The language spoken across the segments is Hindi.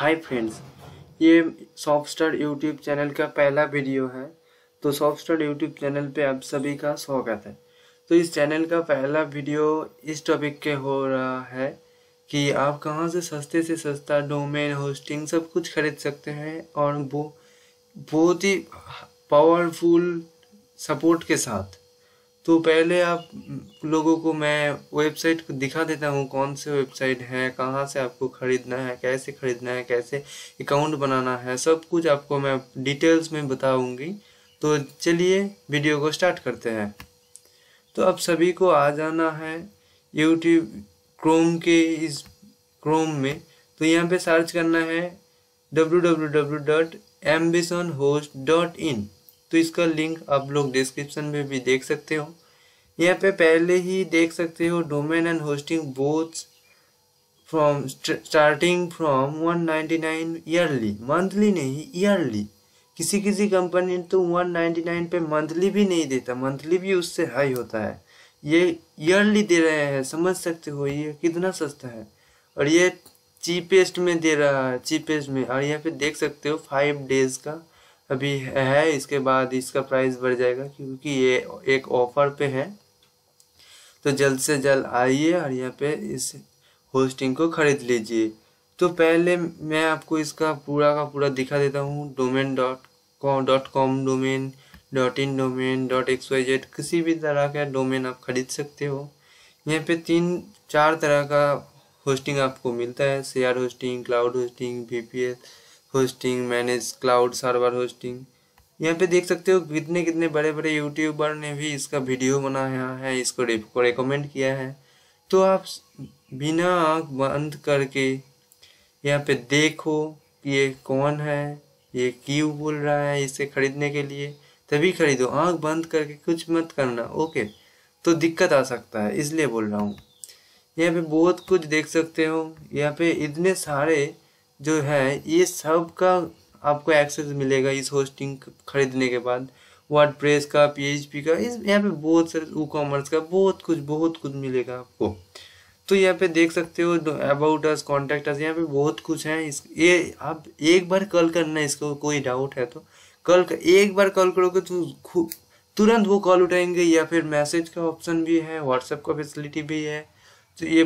हाय फ्रेंड्स ये स्टार यूट्यूब चैनल का पहला वीडियो है तो स्टार यूट्यूब चैनल पे आप सभी का स्वागत है तो इस चैनल का पहला वीडियो इस टॉपिक के हो रहा है कि आप कहाँ से सस्ते से सस्ता डोमेन होस्टिंग सब कुछ खरीद सकते हैं और वो बहुत ही पावरफुल सपोर्ट के साथ तो पहले आप लोगों को मैं वेबसाइट को दिखा देता हूँ कौन से वेबसाइट है कहाँ से आपको ख़रीदना है कैसे ख़रीदना है कैसे अकाउंट बनाना है सब कुछ आपको मैं डिटेल्स में बताऊँगी तो चलिए वीडियो को स्टार्ट करते हैं तो आप सभी को आ जाना है यूट्यूब क्रोम के इस क्रोम में तो यहाँ पे सर्च करना है W W W dot ambition host dot in तो इसका लिंक आप लोग डिस्क्रिप्शन में भी देख सकते हो यहाँ पे पहले ही देख सकते हो domain and hosting both from starting from 199 yearly monthly नहीं ईयरली किसी किसी कंपनी तो 199 पे मंथली भी नहीं देता मंथली भी उससे हाई होता है ये ईयरली दे रहे हैं समझ सकते हो ये कितना सस्ता है और ये चीपेस्ट में दे रहा है चीपेस्ट में और यहाँ पे देख सकते हो फाइव डेज का अभी है इसके बाद इसका प्राइस बढ़ जाएगा क्योंकि ये एक ऑफर पे है तो जल्द से जल्द आइए और यहाँ पे इस होस्टिंग को ख़रीद लीजिए तो पहले मैं आपको इसका पूरा का पूरा दिखा देता हूँ domain dot com dot com domain dot in domain dot X Y Z किसी भी तरह का डोमेन आप खरीद सकते हो यहाँ पे तीन चार तरह का होस्टिंग आपको मिलता है सीआर hosting cloud hosting V P S hosting manage cloud server hosting यहाँ पे देख सकते हो कितने कितने बड़े बड़े यूट्यूबर ने भी इसका वीडियो बनाया है इसको रिकमेंड किया है तो आप बिना आँख बंद करके यहाँ पे देखो कि ये कौन है ये क्यों बोल रहा है इसे ख़रीदने के लिए तभी खरीदो आँख बंद करके कुछ मत करना ओके तो दिक्कत आ सकता है इसलिए बोल रहा हूँ यहाँ पे बहुत कुछ देख सकते हो यहाँ पे इतने सारे जो है ये सब का आपको एक्सेस मिलेगा इस होस्टिंग खरीदने के बाद वर्ड प्रेस का पी का इस यहाँ पे बहुत सारे ई कॉमर्स का बहुत कुछ बहुत कुछ मिलेगा आपको तो यहाँ पे देख सकते हो अबाउट अस कॉन्टैक्ट अस यहाँ पे बहुत कुछ है इस ये आप एक बार कॉल करना इसको कोई डाउट है तो कॉल कर, एक बार कॉल करोगे तो तुरंत वो कॉल उठाएंगे या फिर मैसेज का ऑप्शन भी है व्हाट्सएप का फैसिलिटी भी है तो ये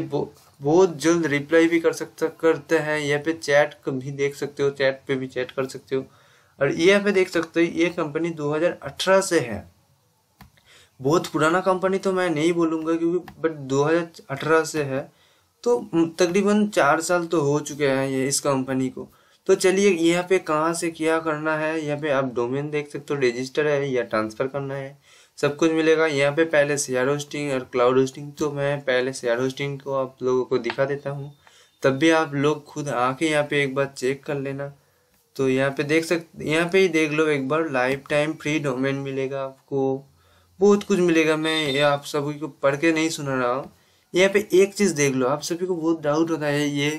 बहुत जल्द रिप्लाई भी कर सकते करते हैं यहाँ पे चैट भी देख सकते हो चैट पे भी चैट कर सकते हो और यहाँ पे देख सकते हो ये कंपनी 2018 से है बहुत पुराना कंपनी तो मैं नहीं बोलूँगा क्योंकि बट 2018 से है तो तकरीबन चार साल तो हो चुके हैं ये इस कंपनी को तो चलिए यहाँ पे कहाँ से क्या करना है यहाँ पे आप डोमेन देख सकते हो रजिस्टर है या ट्रांसफ़र करना है सब कुछ मिलेगा यहाँ पे पहले शेयर होस्टिंग और क्लाउड होस्टिंग तो मैं पहले शेयर होस्टिंग को आप लोगों को दिखा देता हूँ तब भी आप लोग खुद आके यहाँ पे एक बार चेक कर लेना तो यहाँ पे देख सकते यहाँ पे ही देख लो एक बार लाइफ टाइम फ्री डोमेन मिलेगा आपको बहुत कुछ मिलेगा मैं ये आप सभी को पढ़ के नहीं सुना रहा हूँ यहाँ पे एक चीज़ देख लो आप सभी को बहुत डाउट होता है ये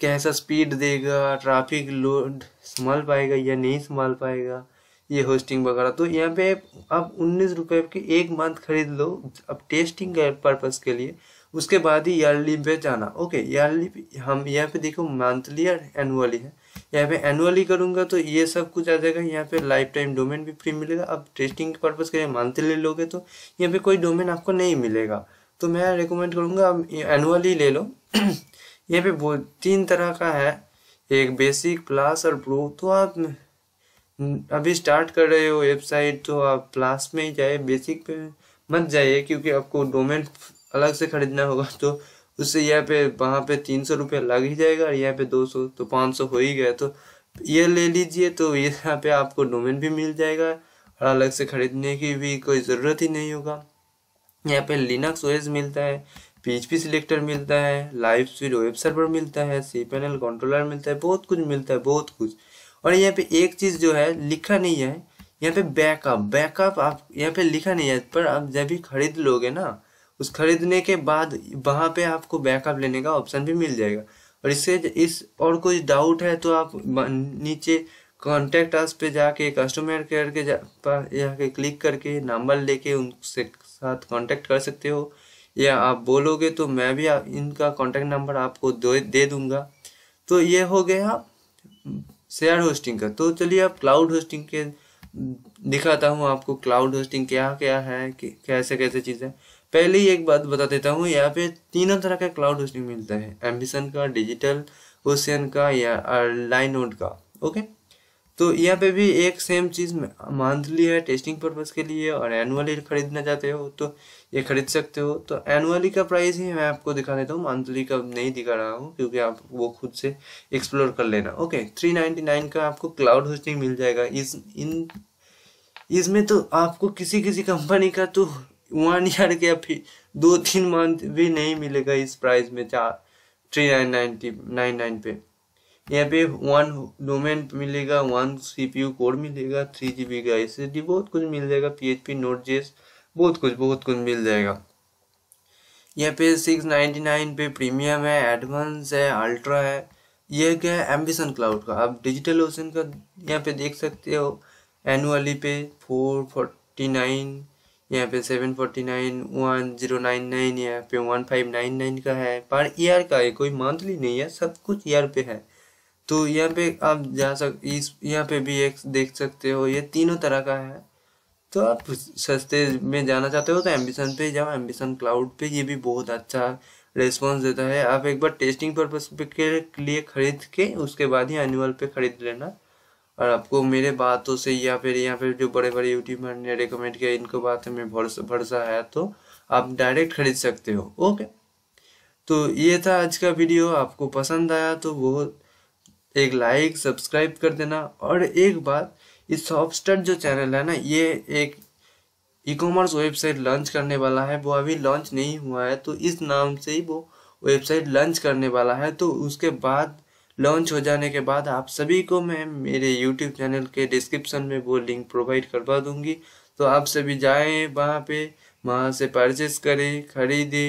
कैसा स्पीड देगा ट्रैफिक लोड संभाल पाएगा या नहीं संभाल पाएगा ये होस्टिंग वगैरह तो यहाँ पे आप उन्नीस रुपये के एक मंथ खरीद लो अब टेस्टिंग के पर्पज़ के लिए उसके बाद ही ईयरली पे जाना ओके ईयरली हम यहाँ पे देखो मंथली और एनुअली है यहाँ पे एनुअली करूँगा तो ये सब कुछ आ जाएगा यहाँ पे लाइफ टाइम डोमेन भी फ्री मिलेगा अब टेस्टिंग के पर्पज़ के लिए मंथली लोगे तो यहाँ पे कोई डोमेन आपको नहीं मिलेगा तो मैं रिकमेंड करूँगा आप एनुअली ले लो यहाँ पे तीन तरह का है एक बेसिक प्लस और प्रो तो आप हम्म, अभी स्टार्ट कर रहे हो वेबसाइट तो आप क्लास में ही जाए बेसिक पे मत जाइए क्योंकि आपको डोमेन अलग से खरीदना होगा तो उससे यहाँ पे वहाँ पे तीन सौ रुपया लग ही जाएगा और यहाँ पे दो सौ तो पाँच सौ हो ही गया तो ये ले लीजिए तो यहाँ पे आपको डोमेन भी मिल जाएगा और अलग से ख़रीदने की भी कोई ज़रूरत ही नहीं होगा यहाँ पे लिनक्स ओएस मिलता है पी सिलेक्टर मिलता है लाइव स्वीट वेब सर्वर मिलता है सी पैनल कंट्रोलर मिलता है बहुत कुछ मिलता है बहुत कुछ और यहाँ पे एक चीज़ जो है लिखा नहीं है यहाँ पे बैकअप बैकअप आप यहाँ पे लिखा नहीं है पर आप जब भी खरीद लोगे ना उस खरीदने के बाद वहाँ पे आपको बैकअप लेने का ऑप्शन भी मिल जाएगा और इससे इस और कोई डाउट है तो आप नीचे कॉन्टैक्ट अस पे जाके कस्टमर केयर के जाके क्लिक करके नंबर लेके उनसे साथ कॉन्टेक्ट कर सकते हो या आप बोलोगे तो मैं भी इनका कॉन्टेक्ट नंबर आपको दे दूंगा तो ये हो गया शेयर होस्टिंग का तो चलिए आप क्लाउड होस्टिंग के दिखाता हूँ आपको क्लाउड होस्टिंग क्या क्या है कैसे कैसे चीज़ें पहले ही एक बात बता देता हूँ यहाँ पे तीनों तरह का क्लाउड होस्टिंग मिलता है एम्बिसन का डिजिटल ओशियन का या लाइन नोट का ओके तो यहाँ पे भी एक सेम चीज़ मंथली है टेस्टिंग पर्पज़ के लिए और एनुअली ख़रीदना चाहते हो तो ये ख़रीद सकते हो तो एनुअली का प्राइस ही मैं आपको दिखा देता हूँ मंथली का नहीं दिखा रहा हूँ क्योंकि आप वो खुद से एक्सप्लोर कर लेना ओके थ्री नाइन्टी नाइन का आपको क्लाउड होस्टिंग मिल जाएगा इस इन इसमें तो आपको किसी किसी कंपनी का तो वन ईयर के फिर दो तीन मंथ भी नहीं मिलेगा इस प्राइस में चार three nine ninety nine nine पे यहाँ पे वन डोमेन मिलेगा वन सीपीयू कोड मिलेगा थ्री जीबी का एस बहुत कुछ मिल जाएगा पीएचपी नोट जेस बहुत कुछ बहुत कुछ मिल जाएगा यहाँ पे सिक्स नाइन्टी नाइन पे प्रीमियम है एडवांस है अल्ट्रा है यह क्या है एम्बिशन क्लाउड का आप डिजिटल ओशन का यहाँ पे देख सकते हो एनुअली पे फोर फोर्टी नाइन यहाँ पे seven forty nine one zero nine nine यहाँ पे वन फाइव नाइन नाइन का है पर ईयर का है कोई मंथली नहीं है सब कुछ ईयर पे है तो यहाँ पे आप जा सक इस यहाँ पे भी एक देख सकते हो ये तीनों तरह का है तो आप सस्ते में जाना चाहते हो तो एम्बिशन पे जाओ एम्बिशन क्लाउड पे ये भी बहुत अच्छा रेस्पॉन्स देता है आप एक बार टेस्टिंग पर्पज के लिए ख़रीद के उसके बाद ही एनुअल पे ख़रीद लेना और आपको मेरे बातों से या फिर यहाँ पे जो बड़े बड़े यूट्यूबर ने रिकमेंड किया इनको बात में भरोसा भरोसा है तो आप डायरेक्ट खरीद सकते हो ओके तो ये था आज का वीडियो आपको पसंद आया तो बहुत एक लाइक सब्सक्राइब कर देना और एक बात इस सॉफ्टस्टड जो चैनल है ना ये एक ई कॉमर्स वेबसाइट लॉन्च करने वाला है वो अभी लॉन्च नहीं हुआ है तो इस नाम से ही वो वेबसाइट लॉन्च करने वाला है तो उसके बाद लॉन्च हो जाने के बाद आप सभी को मैं मेरे यूट्यूब चैनल के डिस्क्रिप्शन में वो लिंक प्रोवाइड करवा दूंगी तो आप सभी जाएं वहाँ पे वहाँ से परचेस करें खरीदे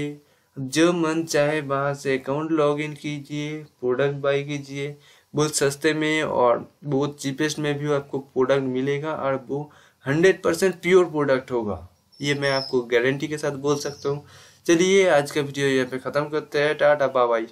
जो मन चाहे वहाँ से अकाउंट लॉगिन कीजिए प्रोडक्ट बाई कीजिए बहुत सस्ते में और बहुत चीपेस्ट में भी आपको प्रोडक्ट मिलेगा और वो हंड्रेड परसेंट प्योर प्रोडक्ट होगा ये मैं आपको गारंटी के साथ बोल सकता हूँ चलिए आज का वीडियो यहाँ पे ख़त्म करते हैं टाटा बाबाई